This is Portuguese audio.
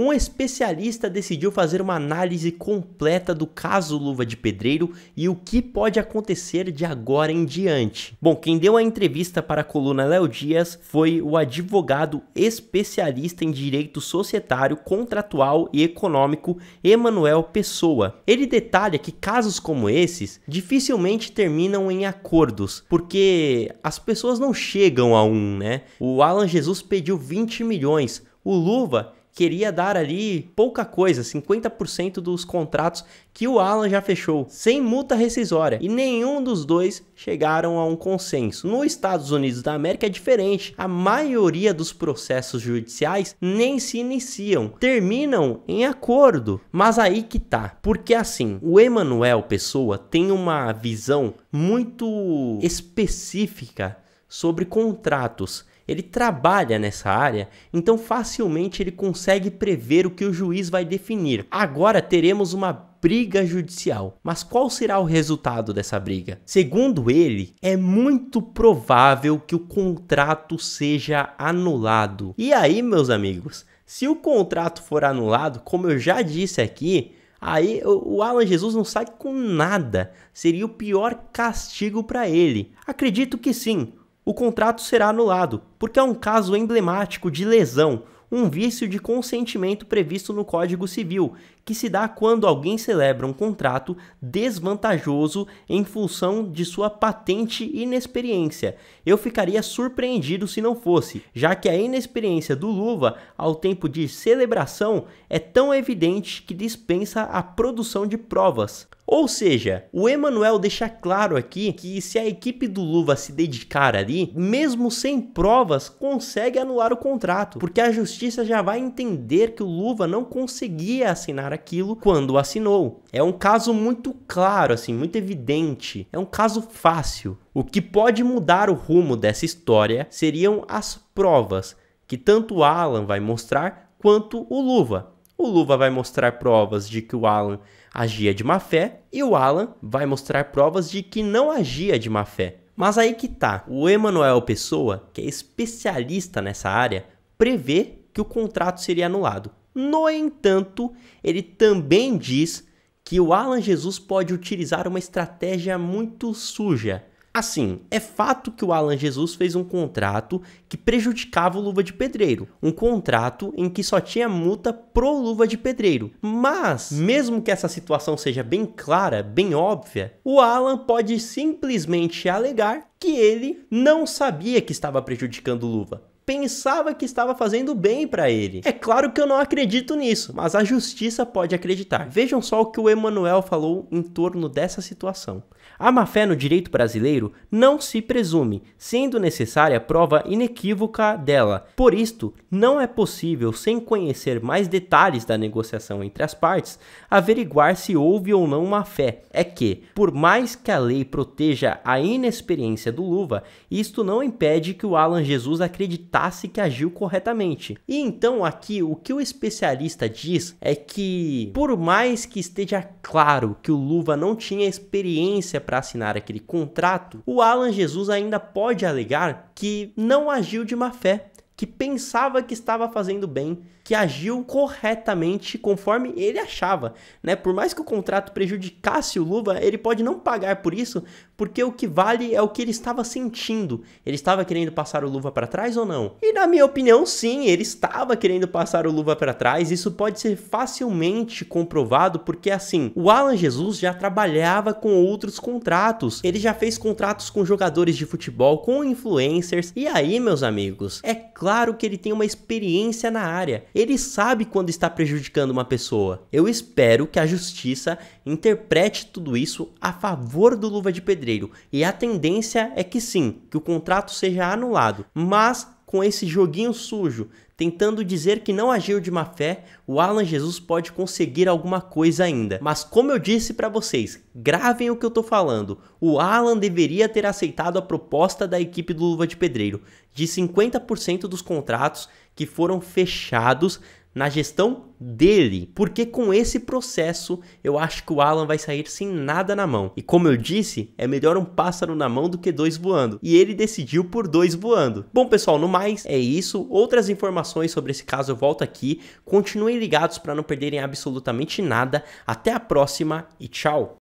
um especialista decidiu fazer uma análise completa do caso Luva de Pedreiro e o que pode acontecer de agora em diante. Bom, quem deu a entrevista para a coluna Léo Dias foi o advogado especialista em direito societário, contratual e econômico Emanuel Pessoa. Ele detalha que casos como esses dificilmente terminam em acordos, porque as pessoas não chegam a um, né? O Alan Jesus pediu 20 milhões, o Luva queria dar ali pouca coisa, 50% dos contratos que o Alan já fechou, sem multa rescisória. E nenhum dos dois chegaram a um consenso. Nos Estados Unidos da América é diferente. A maioria dos processos judiciais nem se iniciam, terminam em acordo. Mas aí que tá. Porque assim, o Emanuel Pessoa tem uma visão muito específica sobre contratos ele trabalha nessa área, então facilmente ele consegue prever o que o juiz vai definir. Agora teremos uma briga judicial. Mas qual será o resultado dessa briga? Segundo ele, é muito provável que o contrato seja anulado. E aí, meus amigos, se o contrato for anulado, como eu já disse aqui, Aí o Alan Jesus não sai com nada. Seria o pior castigo para ele. Acredito que sim o contrato será anulado, porque é um caso emblemático de lesão, um vício de consentimento previsto no Código Civil, que se dá quando alguém celebra um contrato desvantajoso em função de sua patente inexperiência. Eu ficaria surpreendido se não fosse, já que a inexperiência do Luva ao tempo de celebração é tão evidente que dispensa a produção de provas. Ou seja, o Emanuel deixa claro aqui que se a equipe do Luva se dedicar ali, mesmo sem provas, consegue anular o contrato, porque a justiça já vai entender que o Luva não conseguia assinar assinar aquilo quando assinou. É um caso muito claro, assim, muito evidente. É um caso fácil. O que pode mudar o rumo dessa história seriam as provas que tanto Alan vai mostrar quanto o Luva. O Luva vai mostrar provas de que o Alan agia de má fé e o Alan vai mostrar provas de que não agia de má fé. Mas aí que tá, o Emanuel Pessoa, que é especialista nessa área, prevê que o contrato seria anulado. No entanto, ele também diz que o Alan Jesus pode utilizar uma estratégia muito suja. Assim, é fato que o Alan Jesus fez um contrato que prejudicava o Luva de Pedreiro, um contrato em que só tinha multa pro Luva de Pedreiro. Mas, mesmo que essa situação seja bem clara, bem óbvia, o Alan pode simplesmente alegar que ele não sabia que estava prejudicando o Luva pensava que estava fazendo bem para ele. É claro que eu não acredito nisso, mas a justiça pode acreditar. Vejam só o que o Emanuel falou em torno dessa situação. A má-fé no direito brasileiro não se presume, sendo necessária prova inequívoca dela. Por isto, não é possível, sem conhecer mais detalhes da negociação entre as partes, averiguar se houve ou não má-fé. É que, por mais que a lei proteja a inexperiência do Luva, isto não impede que o Alan Jesus acredite acreditasse que agiu corretamente. E então aqui o que o especialista diz é que por mais que esteja claro que o Luva não tinha experiência para assinar aquele contrato, o Alan Jesus ainda pode alegar que não agiu de má fé que pensava que estava fazendo bem, que agiu corretamente conforme ele achava, né? Por mais que o contrato prejudicasse o Luva, ele pode não pagar por isso, porque o que vale é o que ele estava sentindo. Ele estava querendo passar o Luva para trás ou não? E na minha opinião, sim, ele estava querendo passar o Luva para trás. Isso pode ser facilmente comprovado, porque assim, o Alan Jesus já trabalhava com outros contratos. Ele já fez contratos com jogadores de futebol, com influencers. E aí, meus amigos, é claro claro que ele tem uma experiência na área. Ele sabe quando está prejudicando uma pessoa. Eu espero que a justiça interprete tudo isso a favor do Luva de Pedreiro. E a tendência é que sim, que o contrato seja anulado. Mas com esse joguinho sujo, tentando dizer que não agiu de má fé, o Alan Jesus pode conseguir alguma coisa ainda. Mas como eu disse para vocês, gravem o que eu tô falando. O Alan deveria ter aceitado a proposta da equipe do Luva de Pedreiro de 50% dos contratos que foram fechados na gestão dele, porque com esse processo eu acho que o Alan vai sair sem nada na mão. E como eu disse, é melhor um pássaro na mão do que dois voando. E ele decidiu por dois voando. Bom, pessoal, no mais é isso. Outras informações sobre esse caso eu volto aqui. Continuem ligados para não perderem absolutamente nada. Até a próxima e tchau.